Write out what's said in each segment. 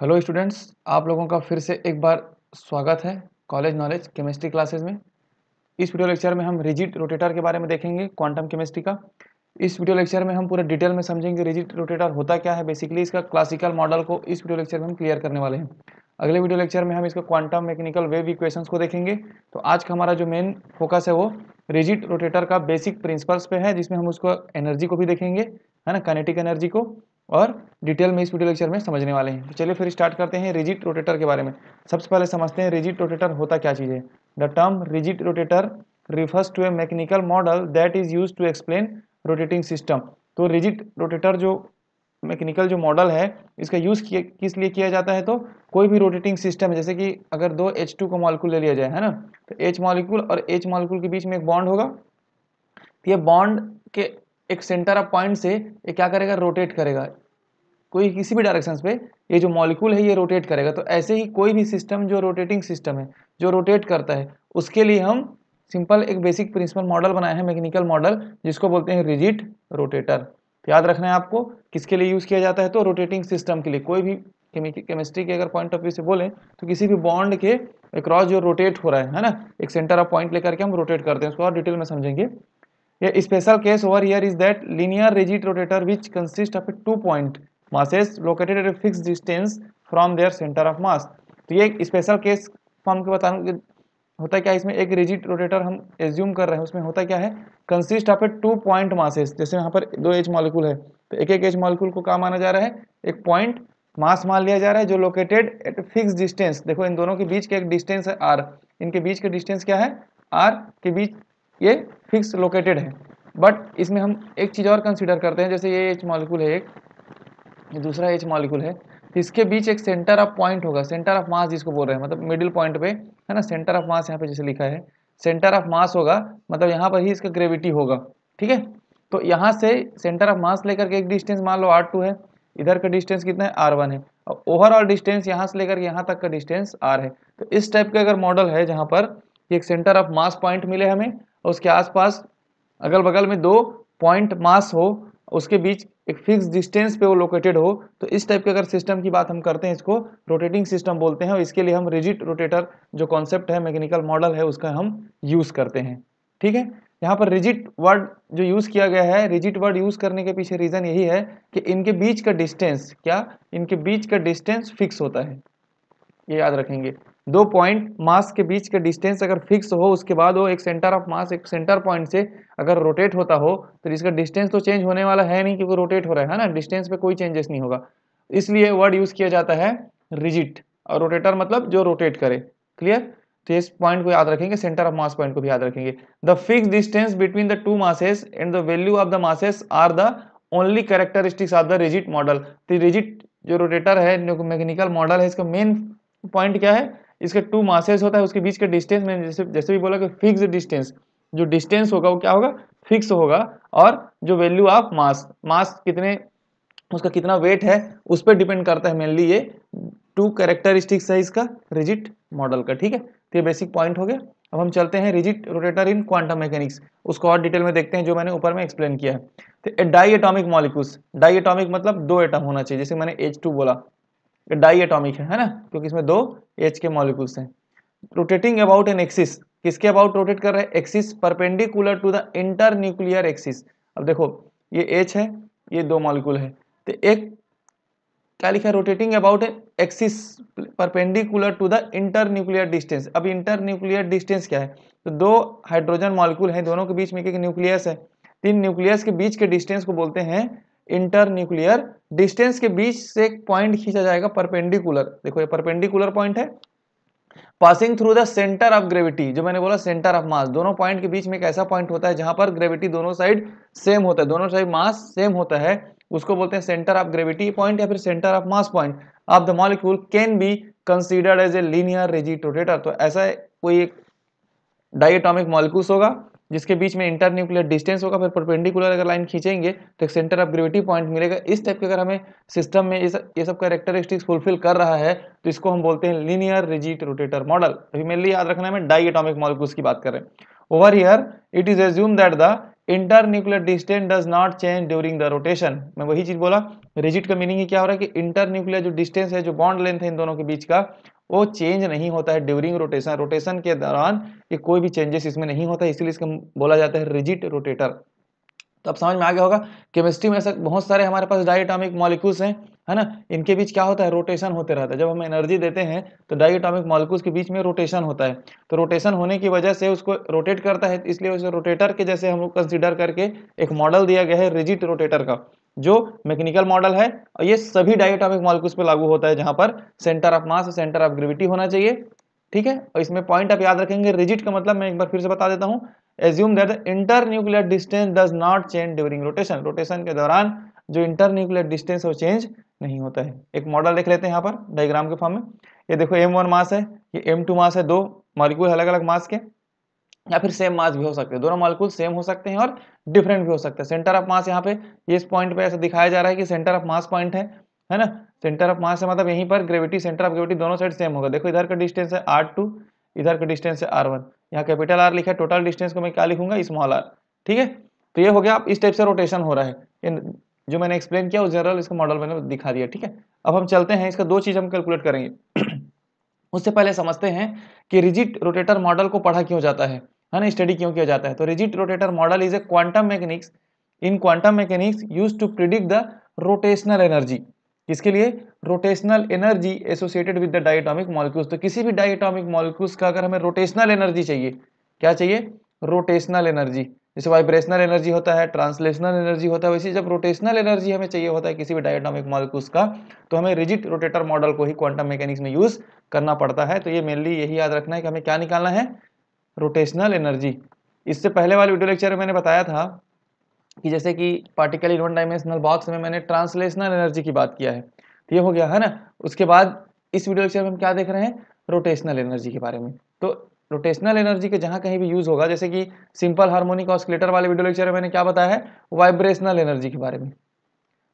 hello students आप लोगों का फिर से एक बार स्वागत है कॉलेज नॉलेज केमिस्ट्री क्लासेस में इस वीडियो लेक्चर में हम रिजिट रोटेटर के बारे में देखेंगे क्वांटम केमिस्ट्री का इस वीडियो लेक्चर में हम पूरा डिटेल में समझेंगे रिजिट रोटेटर होता क्या है बेसिकली इसका क्लासिकल मॉडल को इस वीडियो लेक्चर में हम क्लियर करने वाले हैं अगले वीडियो लेक्चर में हम इसका क्वांटम मैकेनिकल वेव इक्वेशन को देखेंगे तो आज का हमारा जो मेन फोकस है वो रिजिट रोटेटर का बेसिक प्रिंसिपल्स पे है जिसमें हम उसको एनर्जी को भी देखेंगे है ना कनेटिक एनर्जी को और डिटेल में इस वीडियो लेक्चर में समझने वाले हैं तो चलिए फिर स्टार्ट करते हैं रिजिट रोटेटर के बारे में सबसे पहले समझते हैं रिजिट रोटेटर होता क्या चीज़ है the term rigid rotator refers to a mechanical model that is use to explain rotating system तो रिजिट रोटेटर जो मैकेनिकल जो मॉडल है इसका यूज़ किस लिए किया जाता है तो कोई भी रोटेटिंग सिस्टम जैसे कि अगर दो एच टू का मॉलिक्यूल ले लिया जाए है ना तो एच मॉलिक्यूल और एच मॉलिक्यूल के बीच में एक बॉन्ड होगा ये बॉन्ड के एक सेंटर ऑफ पॉइंट से ये क्या करेगा रोटेट करेगा कोई किसी भी डायरेक्शन पे ये जो मॉलिक्यूल है ये रोटेट करेगा तो ऐसे ही कोई भी सिस्टम जो रोटेटिंग सिस्टम है जो रोटेट करता है उसके लिए हम सिंपल एक बेसिक प्रिंसिपल मॉडल बनाया है मैकेनिकल मॉडल जिसको बोलते हैं रिजिट रोटेटर याद रखना है आपको किसके लिए यूज़ किया जाता है तो रोटेटिंग सिस्टम के लिए कोई भी केमिस्ट्री के अगर पॉइंट ऑफ व्यू से बोलें तो किसी भी बॉन्ड के क्रॉस जो रोटेट हो रहा है है ना एक सेंटर ऑफ पॉइंट लेकर के हम रोटेट करते हैं उसको और डिटेल में समझेंगे a special case over here is that linear rigid rotator which consists of a two point masses located at a fixed distance from their center of mass तो ये एक स्पेशल केस हम को बता होता क्या है इसमें एक रिजिट रोटेटर हम एज्यूम कर रहे हैं उसमें होता क्या है consist of a two point masses जैसे यहाँ पर दो एच मॉलिक्यूल है तो एक एक एच मॉलिक्यूल को क्या माना जा रहा है एक पॉइंट मास मान लिया जा रहा है जो लोकेटेड एट फिक्स डिस्टेंस देखो इन दोनों के बीच का एक डिस्टेंस है आर इनके बीच का डिस्टेंस क्या है आर के बीच ये फिक्स लोकेटेड है बट इसमें हम एक चीज़ और कंसिडर करते हैं जैसे ये एच मॉलिक्यूल है एक ये दूसरा एच मॉलिक्यूल है इसके बीच एक सेंटर ऑफ पॉइंट होगा सेंटर ऑफ मास जिसको बोल रहे हैं मतलब मिडिल पॉइंट पे है ना सेंटर ऑफ मास यहाँ पे जैसे लिखा है सेंटर ऑफ मास होगा मतलब यहाँ पर ही इसका ग्रेविटी होगा ठीक है तो यहाँ से सेंटर ऑफ मास लेकर के एक डिस्टेंस मान लो आर टू है इधर का डिस्टेंस कितना है आर वन है और ओवरऑल डिस्टेंस यहाँ से लेकर यहाँ तक का डिस्टेंस आर है तो इस टाइप का अगर मॉडल है जहाँ पर एक सेंटर ऑफ मास पॉइंट मिले हमें और उसके आसपास अगल बगल में दो पॉइंट मास हो उसके बीच एक फिक्स डिस्टेंस पे वो लोकेटेड हो तो इस टाइप के अगर सिस्टम की बात हम करते हैं इसको रोटेटिंग सिस्टम बोलते हैं और इसके लिए हम रिजिट रोटेटर जो कॉन्सेप्ट है मैकेनिकल मॉडल है उसका हम यूज़ करते हैं ठीक है यहाँ पर रिजिट वर्ड जो यूज़ किया गया है रिजिट वर्ड यूज़ करने के पीछे रीज़न यही है कि इनके बीच का डिस्टेंस क्या इनके बीच का डिस्टेंस फिक्स होता है ये याद रखेंगे दो पॉइंट मास के बीच का डिस्टेंस अगर फिक्स हो उसके बाद वो एक सेंटर ऑफ मास एक सेंटर पॉइंट से अगर रोटेट होता हो तो इसका डिस्टेंस तो चेंज होने वाला है नहीं क्योंकि रोटेट हो रहा है ना डिस्टेंस पे कोई चेंजेस नहीं होगा इसलिए वर्ड यूज किया जाता है रिजिट और रोटेटर मतलब जो रोटेट करे क्लियर तो इस पॉइंट को याद रखेंगे सेंटर ऑफ मास पॉइंट को भी याद रखेंगे the fix distance between the two masses and the value of the masses are the only characteristics of the rigid model तो रिजिट जो रोटेटर है मैकेनिकल मॉडल है इसका मेन पॉइंट क्या है इसके टू मासेस होता है उसके बीच के डिस्टेंस में जैसे जैसे भी बोला कि फिक्स डिस्टेंस जो डिस्टेंस होगा वो क्या होगा फिक्स होगा और जो वैल्यू ऑफ मास मास कितने उसका कितना वेट है उस पर डिपेंड करता है मेनली ये टू कैरेक्टरिस्टिक्स है इसका रिजिट मॉडल का ठीक है तो ये बेसिक पॉइंट हो गया अब हम चलते हैं rigid rotator in quantum mechanics उसको और डिटेल में देखते हैं जो मैंने ऊपर में एक्सप्लेन किया है तो diatomic molecules diatomic मतलब दो एटम होना चाहिए जैसे मैंने एच टू बोला डाई एटॉमिक है है ना क्योंकि इसमें दो एच के मॉलिक्यूल्स हैं रोटेटिंग अबाउट एन एक्सिस किसके अबाउट रोटेट कर रहे हैं axis perpendicular to the internuclear axis अब देखो ये एच है ये दो मॉलिक्यूल है तो एक क्या लिखा है rotating about axis perpendicular to the internuclear distance अब इंटर न्यूक्लियर डिस्टेंस क्या है तो दो हाइड्रोजन मॉलिक्यूल हैं दोनों के बीच में एक न्यूक्लियस है तीन न्यूक्लियस के बीच के डिस्टेंस को बोलते हैं इंटर न्यूक्लियर डिस्टेंस के बीच से एक पॉइंट खींचा जाएगा परपेंडिकुलर देखो ये परपेंडिकुलर पॉइंट है passing through the centre of gravity जो मैंने बोला सेंटर ऑफ मास दोनों पॉइंट के बीच में एक ऐसा पॉइंट होता है जहां पर ग्रेविटी दोनों साइड सेम होता है दोनों साइड मास सेम होता है उसको बोलते हैं सेंटर ऑफ ग्रेविटी पॉइंट या फिर centre of mass point of the molecule can be considered as a linear rigid तो ऐसा कोई एक डाइएटॉमिक मॉलिक्यूल्स होगा जिसके बीच में इंटर न्यूक्लियर डिस्टेंस होगा फिर परपेंडिकुलर अगर लाइन खींचेंगे तो एक सेंटर ऑफ ग्रेविटी पॉइंट मिलेगा इस टाइप के अगर हमें सिस्टम में ये सब कैरेक्टरिस्टिक्स फुलफिल कर रहा है तो इसको हम बोलते हैं लीनियर रिजिट रोटेटर मॉडल अभी मेनली याद रखना है डाई एटॉमिक मॉलिक्यूल्स की बात करें over here it is assume that the internuclear distance does not change during the rotation मैं वही चीज बोला रिजिट का मीनिंग क्या हो रहा है कि इंटर न्यूक्लियर जो डिस्टेंस है जो बॉन्ड लेंथ है इन दोनों के बीच का वो चेंज नहीं होता है ड्यूरिंग रोटेशन रोटेशन के दौरान ये कोई भी चेंजेस इसमें नहीं होता है इसको बोला जाता है रिजिट रोटेटर तो अब समझ में आ गया होगा केमिस्ट्री में ऐसा बहुत सारे हमारे पास डाइटामिक मॉलिक्यूल्स हैं है ना इनके बीच क्या होता है रोटेशन होते रहता है जब हम एनर्जी देते हैं तो डाइटामिक मॉलिक्यूल्स के बीच में रोटेशन होता है तो रोटेशन होने की वजह से उसको रोटेट करता है इसलिए उसे रोटेटर के जैसे हम लोग कंसिडर करके एक मॉडल दिया गया है रिजिट रोटेटर का जो मैकेनिकल मॉडल है और ये सभी डायटॉमिक मॉलिक्यूल्स पे लागू होता है जहां पर centre of mass centre of gravity होना चाहिए ठीक है और इसमें पॉइंट आप याद रखेंगे रिजिट का मतलब मैं एक बार फिर से बता देता हूँ assume that internuclear distance does not change during rotation rotation के दौरान जो इंटर न्यूक्लियर डिस्टेंस वो चेंज नहीं होता है एक मॉडल देख लेते हैं यहाँ पर डायग्राम के फॉर्म में ये देखो एम वन मास है ये एम टू मास है दो मॉलिक्यूल अलग अलग मास के या फिर सेम मास भी हो सकते हैं दोनों मालिकूल सेम हो सकते हैं और डिफरेंट भी हो सकते हैं सेंटर ऑफ मास यहाँ पे इस पॉइंट पे ऐसा दिखाया जा रहा है कि सेंटर ऑफ मास पॉइंट है है ना सेंटर ऑफ मास है मतलब यहीं पर ग्रेविटी सेंटर ऑफ ग्रेविटी दोनों साइड सेम होगा देखो इधर का डिस्टेंस है आर टू इधर का डिस्टेंस है आर वन यहाँ कैपिटल आर लिखा है टोटल डिस्टेंस को मैं क्या लिखूंगा स्मॉल आर ठीक है तो ये हो गया आप इस टाइप से रोटेशन हो रहा है इन जो मैंने एक्सप्लेन किया उस जनरल इसका मॉडल मैंने दिखा दिया ठीक है अब हम चलते हैं इसका दो चीज़ हम कैलकुलेट करेंगे उससे पहले समझते हैं कि रिजिट रोटेटर मॉडल को पढ़ा क्यों जाता है है ना स्टडी क्यों किया जाता है तो rigid rotator model is a quantum mechanics in quantum mechanics use to predict the rotational energy इसके लिए rotational energy associated with the diatomic molecules तो किसी भी डायटोमिक मॉलिक्यूल्स का अगर हमें रोटेशनल एनर्जी चाहिए क्या चाहिए रोटेशनल एनर्जी जैसे वाइब्रेशनल एनर्जी होता है ट्रांसलेशनल एनर्जी होता है वैसे जब रोटेशनल एनर्जी हमें चाहिए होता है किसी भी डायटॉमिक मॉलिक्यूल्स का तो हमें रिजिट रोटेटर मॉडल को ही क्वांटम मैकेनिक्स में यूज करना पड़ता है तो ये मेनली यही याद रखना है कि हमें क्या निकालना है रोटेशनल एनर्जी इससे पहले वाले वीडियो लेक्चर में मैंने बताया था कि जैसे कि particle in one dimensional box में मैंने ट्रांसलेशनल एनर्जी की बात किया है तो ये हो गया है ना उसके बाद इस वीडियो लेक्चर में हम क्या देख रहे हैं रोटेशनल एनर्जी के बारे में तो रोटेशनल एनर्जी के जहाँ कहीं भी यूज़ होगा जैसे कि सिंपल हार्मोनिक ऑस्किलेटर वाले वीडियो लेक्चर में मैंने क्या बताया है वाइब्रेशनल एनर्जी के बारे में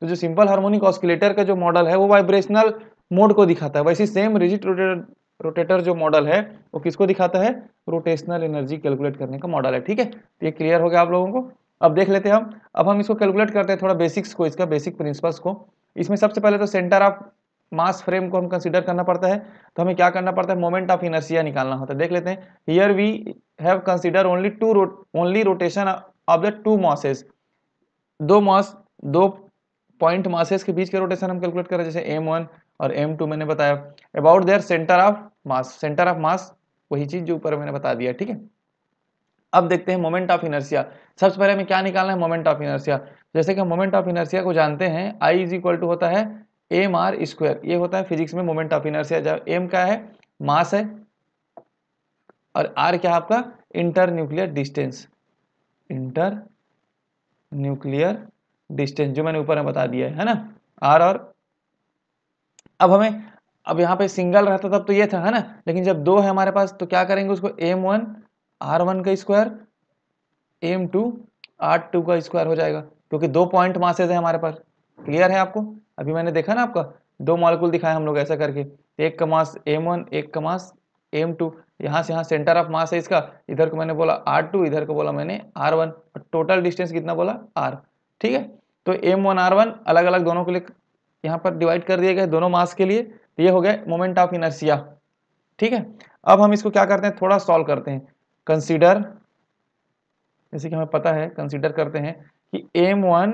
तो जो सिंपल हार्मोनिक ऑस्किलेटर का जो मॉडल है वो वाइब्रेशनल मोड को दिखाता है वैसे सेम रिजिट रोटेटर रोटेटर जो मॉडल है वो किसको दिखाता है रोटेशनल एनर्जी कैलकुलेट करने का मॉडल है ठीक है तो ये क्लियर हो गया आप लोगों को अब देख लेते हैं हम अब हम इसको कैलकुलेट करते हैं थोड़ा बेसिक्स को इसका बेसिक प्रिंसिपल्स को इसमें सबसे पहले तो सेंटर ऑफ मास फ्रेम को हम कंसिडर करना पड़ता है तो हमें क्या करना पड़ता है मोमेंट ऑफ इनर्सिया निकालना होता है देख लेते हैं here we have consider only two only rotation of the two masses दो मॉस दो पॉइंट मासेस के बीच के रोटेशन हम कैलकुलेट कर रहे हैं जैसे एम वन और एम टू मैंने बताया about their centre of mass centre of mass वही चीज जो ऊपर मैंने बता दिया ठीक है अब देखते हैं मोमेंट ऑफ इनर्सिया सबसे पहले हमें क्या निकालना है मोमेंट ऑफ इनर्सिया जैसे कि हम मोमेंट ऑफ इनर्सिया को जानते हैं आई इज इक्वल टू होता है एम आर स्क्वायर ये होता है फिजिक्स में मोमेंट ऑफ इनर्सिया जब एम क्या है मास है और आर क्या है आपका internuclear distance internuclear distance जो मैंने ऊपर में बता दिया है ना आर और अब हमें अब यहाँ पे सिंगल रहता तब तो ये था है ना लेकिन जब दो है हमारे पास तो क्या करेंगे उसको एम वन आर वन का square M two R two का स्क्वायर हो जाएगा क्योंकि दो पॉइंट मासेज है हमारे पास क्लियर है आपको अभी मैंने देखा ना आपका दो मॉलिक्यूल दिखाया हम लोग ऐसा करके एक का मास एम वन एक का मास एम टू यहाँ से यहाँ सेंटर ऑफ मास है इसका इधर को मैंने बोला आर टू इधर को बोला मैंने आर वन टोटल डिस्टेंस कितना बोला आर ठीक है तो एम वन आर वन अलग अलग दोनों के लिए यहाँ पर डिवाइड कर दिए गए दोनों मास के लिए तो ये हो गया मोमेंट ऑफ इनर्सिया ठीक है अब हम इसको क्या करते हैं थोड़ा सॉल्व करते हैं कंसीडर जैसे कि हमें पता है कंसीडर करते हैं कि M one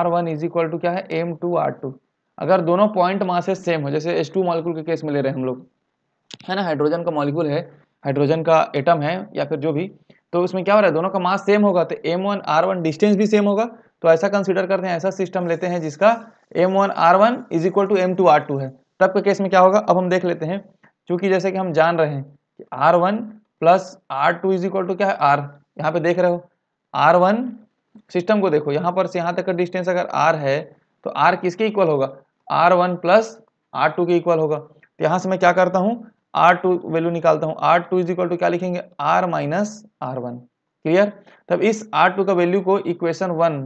R one is equal to क्या है एम टू आर टू अगर दोनों पॉइंट मासेस सेम हो जैसे एस टू मॉलिक्यूल के केस में ले रहे हैं हम लोग है ना हाइड्रोजन का मॉलिक्यूल है हाइड्रोजन का एटम है या फिर जो भी तो उसमें क्या हो रहा है दोनों का मास सेम होगा तो M one R one distance भी सेम होगा तो ऐसा कंसिडर करते हैं ऐसा सिस्टम लेते हैं जिसका M one R one is equal to M two R two है तब के केस में क्या होगा अब हम देख लेते हैं क्योंकि जैसे कि हम जान रहे हैं कि R one plus R two is equal to क्या है आर यहाँ पे देख रहे हो आर वन सिस्टम को देखो यहाँ पर से यहाँ तक का डिस्टेंस अगर आर है तो आर किसके इक्वल होगा R one plus R two के इक्वल होगा तो यहाँ से मैं क्या करता हूँ आर टू वैल्यू निकालता हूँ R two is equal to क्या लिखेंगे R minus R one clear तब इस आर टू का वैल्यू को इक्वेशन वन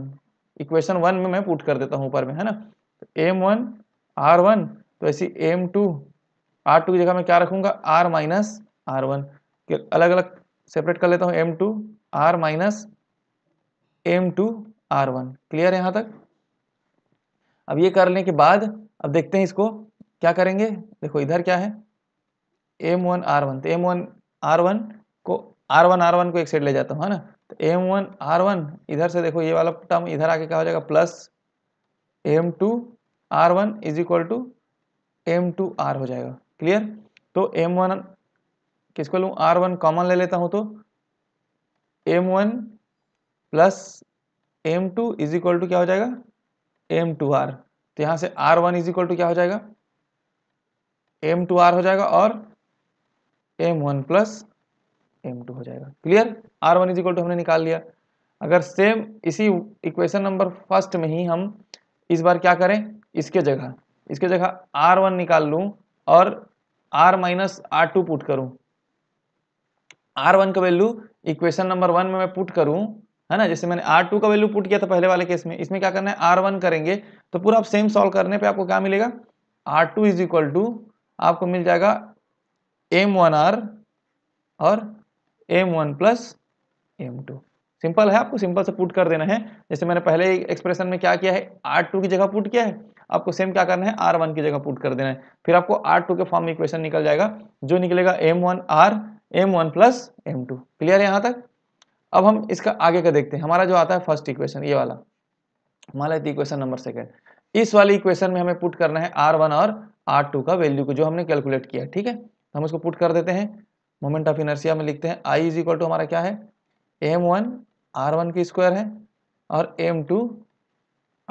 इक्वेशन वन में मैं पुट कर देता हूँ ऊपर में है ना एम वन आर वन तो ऐसी एम टू आर टू की जगह मैं क्या रखूंगा आर माइनस आर वन अलग अलग सेपरेट कर लेता हूँ M two R minus M two R one clear यहां तक अब ये करने के बाद अब देखते हैं इसको क्या करेंगे देखो इधर क्या है एम वन आर वन तो एम वन आर वन को आर वन आर वन को एक साइड ले जाता हूँ है ना तो एम वन आर वन इधर से देखो ये वाला टर्म इधर आके क्या हो जाएगा plus M two R one is equal to M two R हो जाएगा क्लियर तो एम वन किसको लूँ आर वन कॉमन ले लेता हूँ तो M one plus M two is equal to क्या हो जाएगा एम टू आर तो यहाँ से R one is equal to क्या हो जाएगा एम टू आर हो जाएगा और M one plus M two हो जाएगा clear R one is equal to हमने निकाल लिया अगर सेम इसी इक्वेशन नंबर फर्स्ट में ही हम इस बार क्या करें इसके जगह इसके जगह आर वन निकाल लूं और R minus R two put करूँ आर वन का वैल्यू इक्वेशन नंबर वन में मैं पुट करूँ है ना जैसे मैंने आर टू का वैल्यू पुट किया था पहले वाले केस में इसमें क्या करना है आर वन करेंगे तो पूरा आप सेम सॉल्व करने पे आपको क्या मिलेगा R two is equal to आपको मिल जाएगा एम वन आर और M one plus M two simple है आपको सिंपल से पुट कर देना है जैसे मैंने पहले एक्सप्रेशन में क्या किया है आर टू की जगह पुट किया है आपको सेम क्या करना है आर वन की जगह पुट कर देना है फिर आपको आर टू के फॉर्म में इक्वेशन निकल जाएगा जो निकलेगा M one R M one plus M two clear है यहाँ तक अब हम इसका आगे का देखते हैं हमारा जो आता है फर्स्ट इक्वेशन ये वाला हमारा इक्वेशन नंबर सेकेंड इस वाली इक्वेशन में हमें पुट करना है आर वन और आर टू का वैल्यू को जो हमने कैलकुलेट किया ठीक है तो हम इसको पुट कर देते हैं मोमेंट ऑफ इनर्सिया में लिखते हैं आई इज इक्वल टू हमारा क्या है एम वन आर वन की स्क्वायर है और एम टू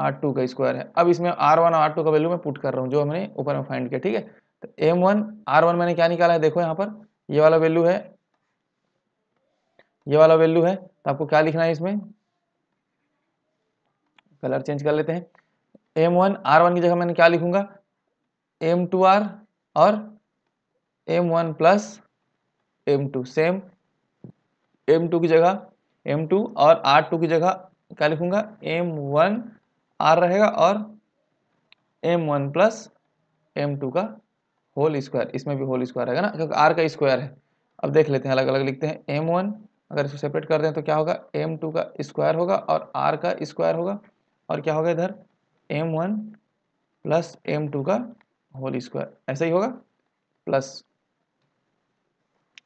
आर टू का स्क्वायर है अब इसमें आर वन आर टू का वैल्यू मैं पुट कर रहा हूँ जो हमने ऊपर में फाइंड किया ठीक है तो एम वन आर वन मैंने क्या निकाला है देखो यहाँ पर ये वाला वैल्यू है ये वाला वैल्यू है तो आपको क्या लिखना है इसमें कलर चेंज कर लेते हैं एम वन आर वन की जगह मैंने क्या लिखूंगा एम टू आर और M one plus M two same M two की जगह एम टू और आर टू की जगह क्या लिखूंगा एम वन आर रहेगा और M one plus M two का होल स्क्वायर इसमें भी होल स्क्वायर रहेगा ना क्योंकि आर का स्क्वायर है अब देख लेते हैं अलग अलग लिखते हैं एम वन अगर इसको सेपरेट कर दें तो क्या होगा एम टू का स्क्वायर होगा और आर का स्क्वायर होगा और क्या होगा इधर M one plus M two का होल स्क्वायर ऐसा ही होगा प्लस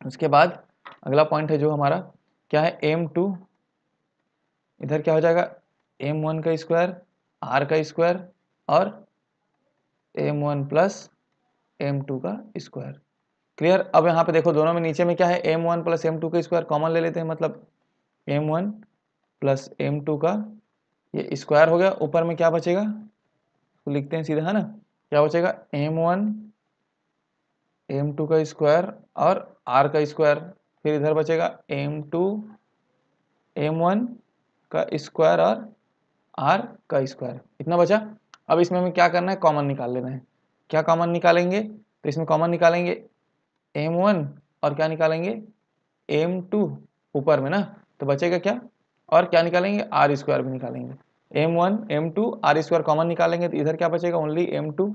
उसके बाद अगला पॉइंट है जो हमारा क्या है एम टू इधर क्या हो जाएगा एम वन का स्क्वायर आर का स्क्वायर और M one plus M two का स्क्वायर क्लियर अब यहाँ पे देखो दोनों में नीचे में क्या है M one plus M two का स्क्वायर कॉमन ले लेते हैं मतलब M one plus M two का ये स्क्वायर हो गया ऊपर में क्या बचेगा तो लिखते हैं सीधा है ना क्या बचेगा एम वन एम टू का स्क्वायर और आर का स्क्वायर फिर इधर बचेगा एम टू एम वन का स्क्वायर और आर का स्क्वायर इतना बचा अब इसमें हमें क्या करना है कॉमन निकाल लेना है क्या कॉमन निकालेंगे तो इसमें कॉमन निकालेंगे एम वन और क्या निकालेंगे एम टू ऊपर में ना तो बचेगा क्या और क्या निकालेंगे आर स्क्वायर भी निकालेंगे M one M two R square common निकालेंगे तो इधर क्या बचेगा ओनली एम टू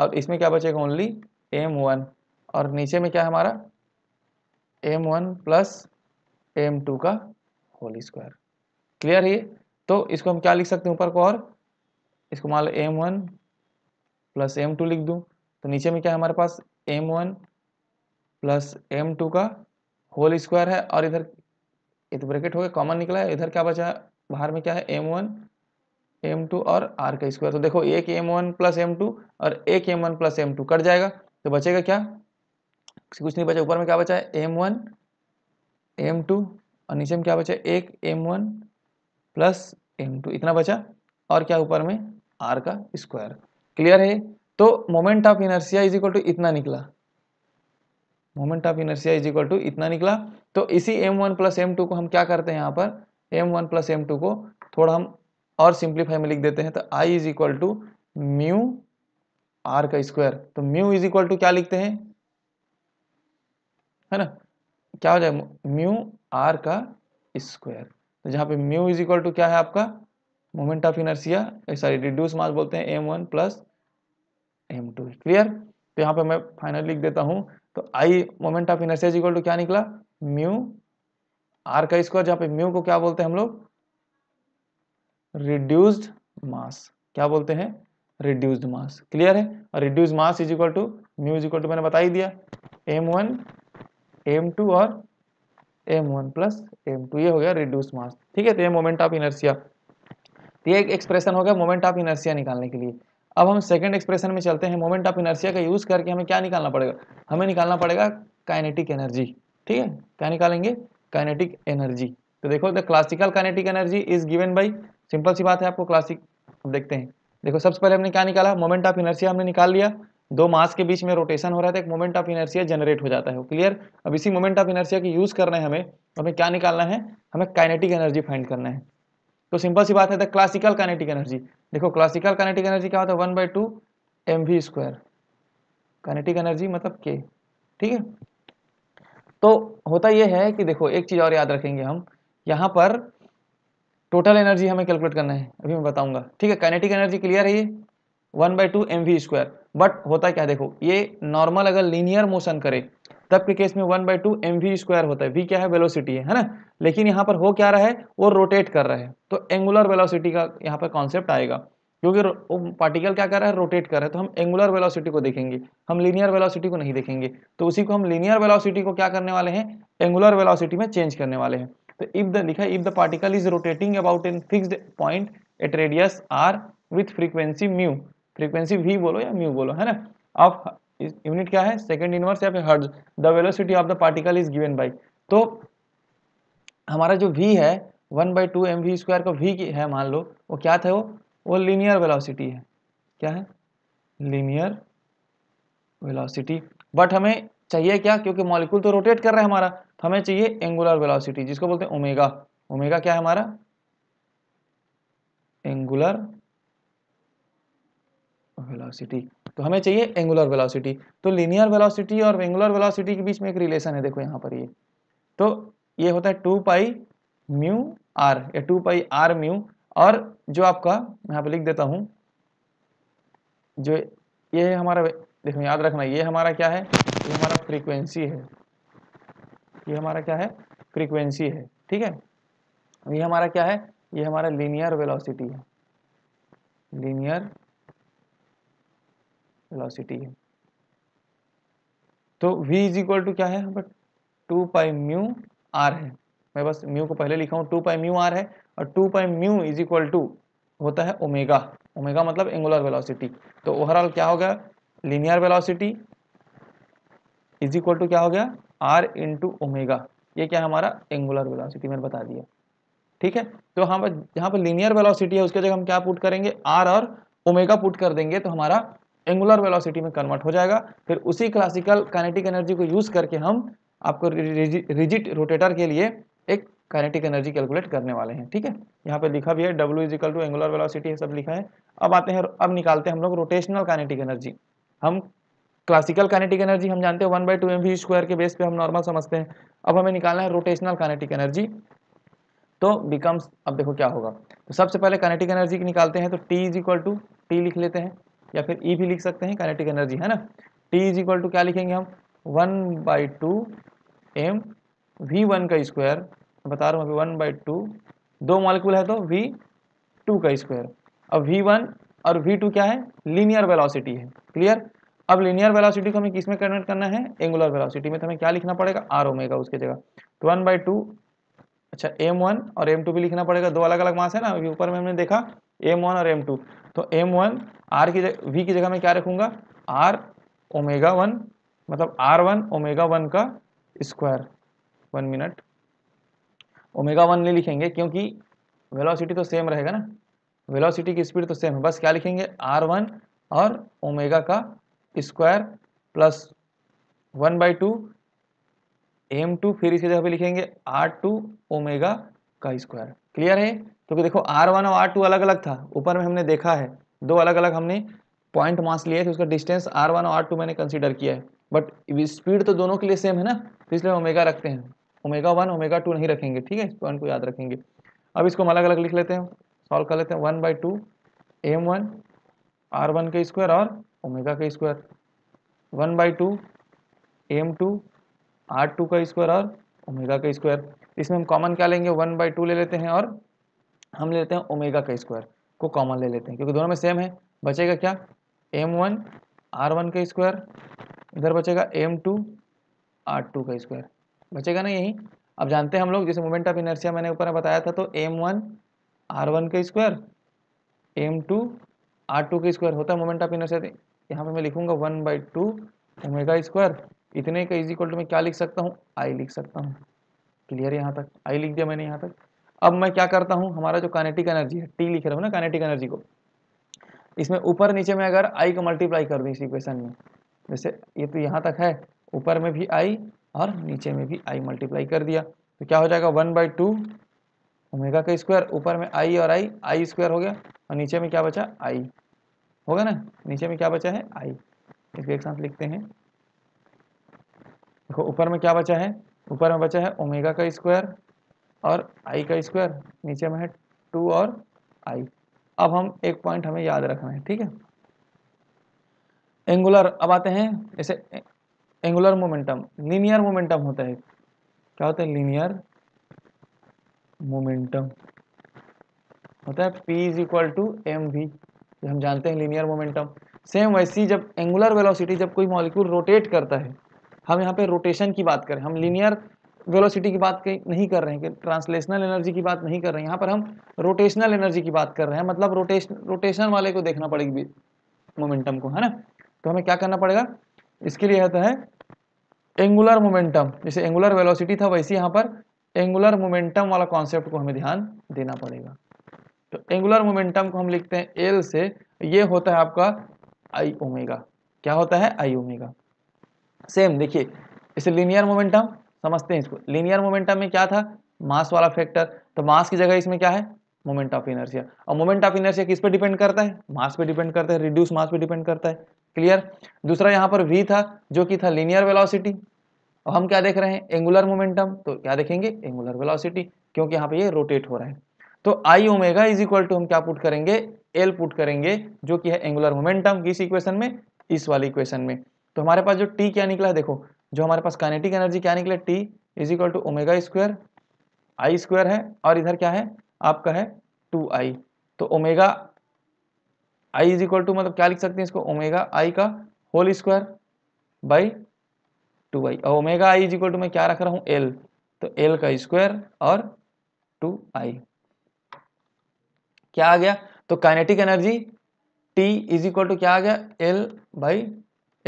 और इसमें क्या बचेगा ओनली एम वन और नीचे में क्या है हमारा M one plus M two का होल स्क्वायर क्लियर है तो इसको हम क्या लिख सकते हैं ऊपर को और इसको मान लो M one plus M two लिख दूं तो नीचे में क्या है हमारे पास M one plus M two का होल स्क्वायर है और इधर ये तो ब्रैकेट हो गया कॉमन निकला है इधर क्या बचा है बाहर में क्या है एम वन एम टू और आर का स्क्वायर तो देखो एक M one plus M two और एक M one plus M two cut जाएगा तो बचेगा क्या कुछ नहीं बचा ऊपर में क्या बचा है एम वन एम टू और नीचे में क्या बचा एक M one plus M two इतना बचा और क्या ऊपर में आर का स्क्वायर क्लियर है तो moment of inertia is equal to इतना निकला moment of inertia is equal to इतना निकला तो इसी M one plus M two को हम क्या करते हैं यहाँ पर M one plus M two को थोड़ा हम और सिंप्लीफाई में लिख देते हैं तो I is equal to mu R का स्क्वायर तो म्यू इज इक्वल टू क्या लिखते हैं है ना क्या हो जाए म्यू आर का स्क्वायर तो जहां पे म्यू इज इक्वल टू क्या है आपका moment of inertia sorry reduce mass बोलते हैं M one plus M two clear तो यहां पे मैं फाइनल लिख देता हूं तो I moment of inertia is equal to क्या निकला म्यू आर का स्क्वायर जहां पे म्यू को क्या बोलते हैं हम लोग रिड्यूस्ड मास क्या बोलते हैं रिड्यूस्ड मास क्लियर है और reduce mass is equal to mu is equal to मैंने बता ही दिया एम वन एम टू और M one plus M two ये हो गया रिड्यूस मास ठीक है तो ये मोमेंट ऑफ इनर्सिया तो ये एक एक्सप्रेशन हो गया मोमेंट ऑफ इनर्सिया निकालने के लिए अब हम सेकेंड एक्सप्रेशन में चलते हैं मोमेंट ऑफ इनर्सिया का यूज़ करके हमें क्या निकालना पड़ेगा हमें निकालना पड़ेगा काइनेटिक एनर्जी ठीक है क्या निकालेंगे काइनेटिक एनर्जी तो देखो the classical kinetic energy is given by simple सी बात है आपको क्लासिक देखते हैं देखो सबसे पहले हमने क्या निकाला मोमेंट ऑफ इनर्सिया हमने निकाल लिया दो मास के बीच में रोटेशन हो रहा था एक मोमेंट ऑफ इनर्सिया जनरेट हो जाता है क्लियर अब इसी मोमेंट ऑफ इनर्सिया की यूज करना है हमें तो हमें क्या निकालना है हमें काइनेटिक एनर्जी फाइंड करना है तो सिंपल सी बात है क्लासिकल काइनेटिक एनर्जी देखो क्लासिकल काइनेटिक एनर्जी क्या होता है one by two M V square kinetic energy मतलब के ठीक है तो होता यह है कि देखो एक चीज और याद रखेंगे हम यहाँ पर टोटल एनर्जी हमें कैलकुलेट करना है अभी मैं बताऊंगा ठीक है काइनेटिक एनर्जी क्लियर है ये one by two M V square but होता क्या देखो ये नॉर्मल अगर लीनियर मोशन करे तब के केस में one by two M V square होता है वी क्या है वेलोसिटी है है ना लेकिन यहाँ पर हो क्या रहा है वो रोटेट कर रहा है तो एंगुलर वेलोसिटी का यहाँ पर कॉन्सेप्ट आएगा क्योंकि वो पार्टिकल क्या कर रहा है रोटेट कर रहा है तो हम एंगुलर वेलोसिटी को देखेंगे हम लीनियर वेलोसिटी को नहीं देखेंगे तो उसी को हम लीनियर वेलोसिटी को क्या करने वाले हैं एंगुलर वेलोसिटी में चेंज करने वाले हैं तो इफ द लिखा if the particle is rotating about an fixed point at radius R with frequency mu frequency V बोलो या म्यू बोलो है ना ऑफ यूनिट क्या है सेकेंड इनवर्स या फिर hertz the velocity of the particle is given by तो हमारा जो वी है one by two M V square का वी है मान लो वो क्या था वो वो लीनियर वेलोसिटी है क्या है लीनियर वेलोसिटी बट हमें चाहिए क्या क्योंकि मॉलिक्यूल तो रोटेट कर रहा है हमारा तो हमें चाहिए एंगुलर वेलोसिटी जिसको बोलते हैं ओमेगा ओमेगा क्या है हमारा एंगुलर वेलोसिटी तो हमें चाहिए एंगुलर वेलोसिटी तो लीनियर वेलोसिटी और एंगुलर वेलोसिटी के बीच में एक रिलेशन है देखो यहां पर ये तो ये होता है टू पाई म्यू आर या टू पाई आर म्यू और जो आपका यहां पर लिख देता हूं जो ये हमारा देखो याद रखना ये हमारा क्या है ये हमारा फ्रीक्वेंसी है ये हमारा क्या है फ्रीक्वेंसी है ठीक है ये हमारा क्या है ये हमारा लीनियर वेलोसिटी है लीनियर वेलोसिटी है तो v इज इक्वल टू क्या है but two pi mu R है मैं बस म्यू को पहले लिखा हूं टू पाई म्यू आर है और two pi mu is equal to होता है ओमेगा ओमेगा मतलब एंगुलर वेलोसिटी तो ओवरऑल क्या होगा linear velocity is equal to क्या हो गया आर इंटू ओमेगा ये क्या हमारा एंगुलर वेलोसिटी मैंने बता दिया ठीक है तो हम पर यहाँ पर लीनियर वेलोसिटी है उसके जगह हम क्या पुट करेंगे आर और ओमेगा पुट कर देंगे तो हमारा एंगुलर वेलोसिटी में कन्वर्ट हो जाएगा फिर उसी क्लासिकल काइनेटिक एनर्जी को यूज करके हम आपको रिजिट रोटेटर के लिए एक काइनेटिक एनर्जी कैलकुलेट करने वाले हैं ठीक है यहाँ पे लिखा भी है W is equal to angular velocity सब लिखा है अब आते हैं अब निकालते हैं हम लोग रोटेशनल काइनेटिक एनर्जी हम क्लासिकल कानेटिक एनर्जी हम जानते हैं one by two M V square के बेस पे हम नॉर्मल समझते हैं अब हमें निकालना है रोटेशनल कानेटिक एनर्जी तो बिकम्स अब देखो क्या होगा तो सबसे पहले कानेटिक एनर्जी की निकालते हैं तो T is equal to T लिख लेते हैं या फिर ई e भी लिख सकते हैं कानेटिक एनर्जी है ना टी इज इक्वल टू क्या लिखेंगे हम one by two M V one का स्क्वायर बता रहा हूँ अभी वन बाई टू दो मॉलिक्यूल है तो वी टू का स्क्वायर अब वी वन और वी टू क्या है लीनियर वेलोसिटी है क्लियर अब लिनियर वेलोसिटी को हमें किस में कन्वर्ट करना है एंगुलर वेलोसिटी में तो हमें क्या लिखना पड़ेगा आर ओमेगा उसके जगह तो वन बाई टू अच्छा एम वन और एम टू भी लिखना पड़ेगा दो अलग अलग मास है ना अभी ऊपर में हमने देखा एम वन और एम टू तो एम वन आर की जगह वी की जगह मैं क्या रखूंगा आर ओमेगा वन मतलब आर वन ओमेगा वन का square one minute omega one नहीं लिखेंगे क्योंकि वेलोसिटी तो सेम रहेगा ना वेलोसिटी की स्पीड तो सेम है बस क्या लिखेंगे आर वन और ओमेगा का square plus one by two M two फिर इसे जगह पे लिखेंगे आर टू ओमेगा का स्क्वायर क्लियर है क्योंकि तो देखो आर वन और आर टू अलग अलग था ऊपर में हमने देखा है दो अलग अलग हमने पॉइंट मास लिए थे तो उसका डिस्टेंस आर वन और आर टू मैंने कंसिडर किया है बट स्पीड तो दोनों के लिए सेम है ना तो इसलिए ओमेगा रखते हैं ओमेगा वन ओमेगा टू नहीं रखेंगे ठीक है इस पॉइंट को याद रखेंगे अब इसको हम अलग अलग लिख लेते हैं सॉल्व कर लेते हैं one by two M one R one के स्क्वायर और ओमेगा का square one by two M two R two का स्क्वायर और ओमेगा का स्क्वायर इसमें हम कॉमन क्या लेंगे वन बाई टू ले लेते हैं और हम ले लेते हैं ओमेगा का स्क्वायर को कॉमन ले लेते हैं क्योंकि दोनों में सेम है बचेगा क्या एम वन आर वन का स्क्वायर इधर बचेगा एम टू आर टू का स्क्वायर बचेगा ना यही अब जानते हैं हम लोग जैसे मोमेंट ऑफ इनर्सिया मैंने ऊपर बताया था तो एम वन आर वन का square M two R two का स्क्वायर होता है मोमेंट ऑफ इनर्सिया यहाँ पे मैं लिखूंगा one by two omega square इतने का इज इक्वल टू मैं क्या लिख सकता हूँ आई लिख सकता हूँ क्लियर यहाँ तक आई लिख दिया मैंने यहाँ तक अब मैं क्या करता हूँ हमारा जो कानेटिक एनर्जी है टी लिख रहा हूँ ना कानेटिक एनर्जी को इसमें ऊपर नीचे में अगर आई को मल्टीप्लाई कर दूँ इस इक्वेशन में जैसे ये तो यहाँ तक है ऊपर में भी आई और नीचे में भी आई मल्टीप्लाई कर दिया तो क्या हो जाएगा वन बाई टू ओमेगा का स्क्वायर ऊपर में आई और आई आई स्क्वायर हो गया और नीचे में क्या बचा आई होगा ना नीचे में क्या बचा है आई इसको एक साथ लिखते हैं देखो ऊपर में क्या बचा है ऊपर में बचा है ओमेगा का स्क्वायर और आई का स्क्वायर नीचे में है टू और आई अब हम एक पॉइंट हमें याद रखना है ठीक है एंगुलर अब आते हैं जैसे एंगुलर मोमेंटम लीनियर मोमेंटम होता है क्या होता है लीनियर मोमेंटम होता है P is equal to M V हम जानते हैं लीनियर मोमेंटम सेम वैसी जब एंगुलर वेलोसिटी जब कोई मॉलिक्यूल रोटेट करता है हम यहाँ पे रोटेशन की बात करें हम लीनियर वेलोसिटी की बात नहीं कर रहे हैं कि ट्रांसलेशनल एनर्जी की बात नहीं कर रहे हैं यहाँ पर हम रोटेशनल एनर्जी की बात कर रहे हैं मतलब रोटेशन रोटेशन वाले को देखना पड़ेगी मोमेंटम को है ना तो हमें क्या करना पड़ेगा इसके लिए होता है एंगुलर मोमेंटम जैसे एंगुलर वेलोसिटी था वैसे यहाँ पर एंगुलर मोमेंटम वाला कॉन्सेप्ट को हमें ध्यान देना पड़ेगा तो एंगुलर मोमेंटम को हम लिखते हैं एल से ये होता है आपका आई ओमेगा क्या होता है आई ओमेगा सेम देखिए इसे लीनियर मोमेंटम समझते हैं इसको लीनियर मोमेंटम में क्या था मास वाला फैक्टर तो मास की जगह इसमें क्या है मोमेंट ऑफ इनर्शिया और मोमेंट ऑफ इनर्शिया किस पे डिपेंड करता है मास पे डिपेंड करता है रिड्यूस मास पे डिपेंड करता है क्लियर दूसरा यहाँ पर वी था जो कि था लीनियर वेलोसिटी और हम क्या देख रहे हैं एंगुलर मोमेंटम तो क्या देखेंगे एंगुलर वेलोसिटी क्योंकि यहाँ पे ये रोटेट हो रहा है तो I omega is equal to हम क्या पुट करेंगे एल पुट करेंगे जो कि है एंगुलर मोमेंटम किस इक्वेशन में इस वाली इक्वेशन में तो हमारे पास जो टी क्या निकला है देखो जो हमारे पास काइनेटिक एनर्जी क्या निकला T is equal to omega square I square है और इधर क्या है आपका है टू आई तो omega I is equal to मतलब क्या लिख सकते हैं इसको ओमेगा आई का whole square by two I और omega I is equal to मैं क्या रख रहा हूँ एल तो एल का स्क्वायर और टू आई क्या आ गया तो kinetic energy T is equal to क्या आ गया L by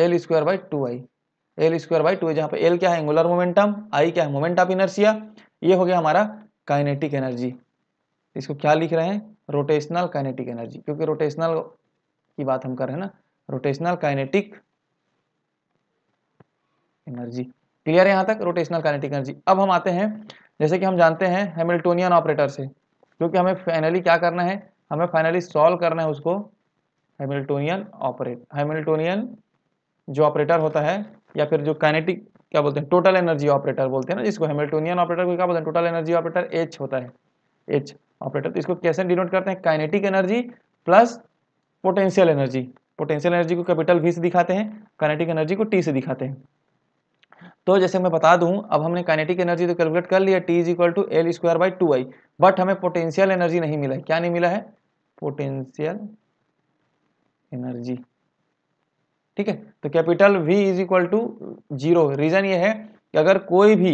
L square by two I L square by two जहाँ पे एल क्या है एंगुलर मोमेंटम आई क्या है मोमेंट ऑफ इनर्सिया ये हो गया हमारा काइनेटिक एनर्जी इसको क्या लिख रहे हैं रोटेशनल काइनेटिक एनर्जी क्योंकि रोटेशनल की बात हम कर रहे हैं ना रोटेशनल काइनेटिक एनर्जी क्लियर है यहाँ तक रोटेशनल काइनेटिक एनर्जी अब हम आते हैं जैसे कि हम जानते हैं हेमिल्टोनियन ऑपरेटर से क्योंकि हमें फाइनली क्या करना है हमें फाइनली सॉल्व करना है उसको हेमिल्टोनियन ऑपरेट हेमिल्टोनियन जो ऑपरेटर होता है या फिर जो काइनेटिक क्या बोलते हैं टोटल एनर्जी ऑपरेटर बोलते हैं ना जिसको हेमिल्टोनियन ऑपरेटर को क्या बोलते हैं टोटल एनर्जी ऑपरेटर एच होता है एच ऑपरेटर तो इसको कैसे डिनोट करते हैं kinetic energy plus potential energy potential energy को कैपिटल वी से दिखाते हैं काइनेटिक एनर्जी को टी से दिखाते हैं तो जैसे मैं बता दूं अब हमने काइनेटिक एनर्जी तो कैलकुलेट कर लिया T is equal to L square by two I but हमें पोटेंशियल एनर्जी नहीं मिला है क्या नहीं मिला है पोटेंशियल एनर्जी ठीक है तो capital V is equal to zero reason ये है कि अगर कोई भी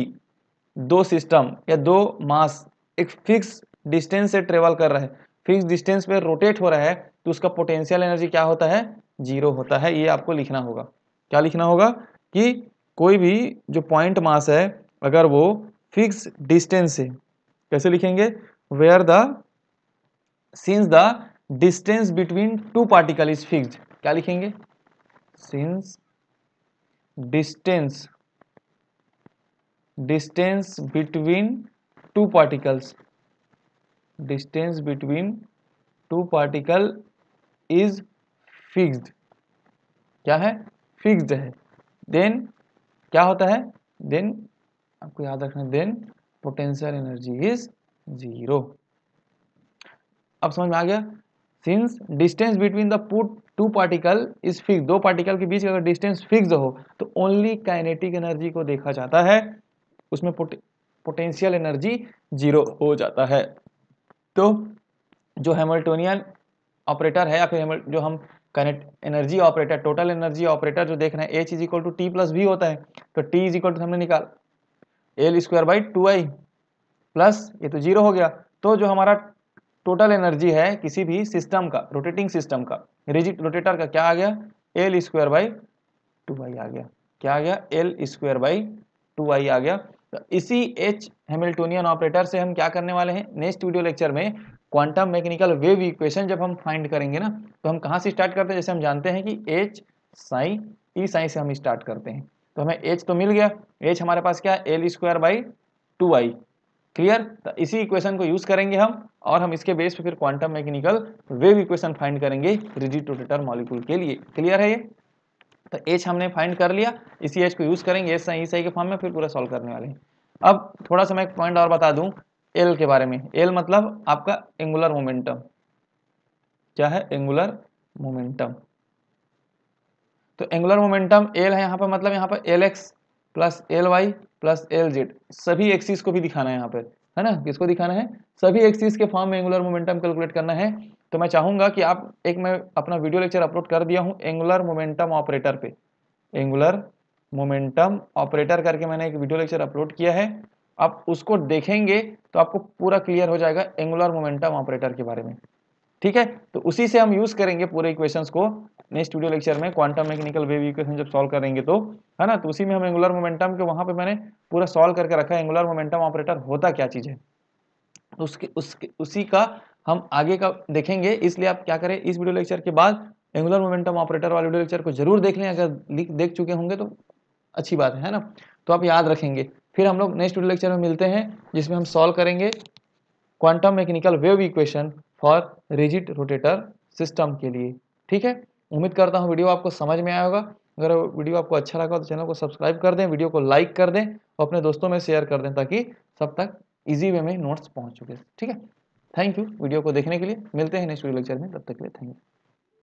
दो सिस्टम या दो मास एक फिक्स डिस्टेंस से ट्रेवल कर रहा है फिक्स डिस्टेंस पे रोटेट हो रहा है तो उसका पोटेंशियल एनर्जी क्या होता है जीरो होता है ये आपको लिखना होगा क्या लिखना होगा कि कोई भी जो पॉइंट मास है अगर वो फिक्स डिस्टेंस है कैसे लिखेंगे where the since the distance between two particle is fixed क्या लिखेंगे since distance distance between two particles distance between two particle is fixed क्या है फिक्स्ड है देन क्या होता है देन आपको याद रखना then potential energy is zero अब समझ में आ गया since distance between the put two particle is fix दो पार्टिकल के बीच अगर डिस्टेंस फिक्स हो तो ओनली काइनेटिक एनर्जी को देखा जाता है उसमें पोटेंशियल एनर्जी जीरो हो जाता है तो जो हेमल्टोनियन ऑपरेटर है या फिर जो हम connect energy operator total energy operator जो देख रहे हैं H is equal to T plus V होता है तो टी इज इक्वल टू हमने निकाल L square by two I plus ये तो जीरो हो गया तो जो हमारा टोटल एनर्जी है किसी भी सिस्टम का रोटेटिंग सिस्टम का रिजिट रोटेटर का क्या आ गया L square by two I आ गया क्या आ गया L square by two I आ गया तो इसी एच हेमिल्टोनियन ऑपरेटर से हम क्या करने वाले हैं नेक्स्ट वीडियो लेक्चर में क्वांटम मैकेनिकल वेव इक्वेशन जब हम फाइंड करेंगे ना तो हम कहाँ से स्टार्ट करते हैं जैसे हम जानते हैं कि एच साई ई साई से हम स्टार्ट करते हैं तो हमें एच तो मिल गया एच हमारे पास क्या L square by two I clear तो इसी इक्वेशन को यूज करेंगे हम और हम इसके बेस पे फिर quantum mechanical wave equation find करेंगे रिजिड रोटेटर मॉलिक्यूल के लिए क्लियर है ये तो एच हमने फाइंड कर लिया इसी एच को यूज करेंगे एच साई ई साई के फॉर्म में फिर पूरा सॉल्व करने वाले हैं अब थोड़ा सा मैं एक पॉइंट और बता दूं एल के बारे में एल मतलब आपका एंगुलर मोमेंटम क्या है एंगुलर मोमेंटम तो एंगुलर मोमेंटम एल है यहां पर मतलब यहां पर L X plus L Y plus L Z सभी एक्सिस को भी दिखाना है यहां पर है ना किसको दिखाना है सभी एक्सिस के फॉर्म में एंगुलर मोमेंटम कैलकुलेट करना है तो मैं चाहूंगा कि आप एक मैं अपना वीडियो लेक्चर अपलोड कर दिया हूं एंगुलर मोमेंटम ऑपरेटर पे एंगुलर मोमेंटम ऑपरेटर करके मैंने एक वीडियो लेक्चर अपलोड किया है आप उसको देखेंगे तो आपको पूरा क्लियर हो जाएगा एंगुलर मोमेंटम ऑपरेटर के बारे में ठीक है तो उसी से हम यूज करेंगे पूरे इक्वेशंस को नेक्स्ट वीडियो लेक्चर में क्वांटम मैकेनिकल वेव इक्वेशन जब सॉल्व करेंगे तो है ना तो उसी में हम एंगुलर मोमेंटम के वहां पे मैंने पूरा सॉल्व करके रखा है एंगुलर मोमेंटम ऑपरेटर होता क्या चीज है उसके उसके उसी का हम आगे का देखेंगे इसलिए आप क्या करें इस वीडियो लेक्चर के बाद एंगुलर मोमेंटम ऑपरेटर वाले वीडियो लेक्चर को जरूर देख लें अगर देख चुके होंगे तो अच्छी बात है ना तो आप याद रखेंगे फिर हम लोग नेक्स्ट लेक्चर में मिलते हैं जिसमें हम सॉल्व करेंगे quantum mechanical wave equation for rigid rotator system के लिए ठीक है उम्मीद करता हूँ वीडियो आपको समझ में आया होगा अगर वीडियो आपको अच्छा लगा तो चैनल को सब्सक्राइब कर दें वीडियो को लाइक कर दें और अपने दोस्तों में शेयर कर दें ताकि सब तक ईजी वे में नोट्स पहुँच चुके ठीक है थैंक यू वीडियो को देखने के लिए मिलते हैं नेक्स्ट वीडियो लेक्चर में तब तक के लिए थैंक यू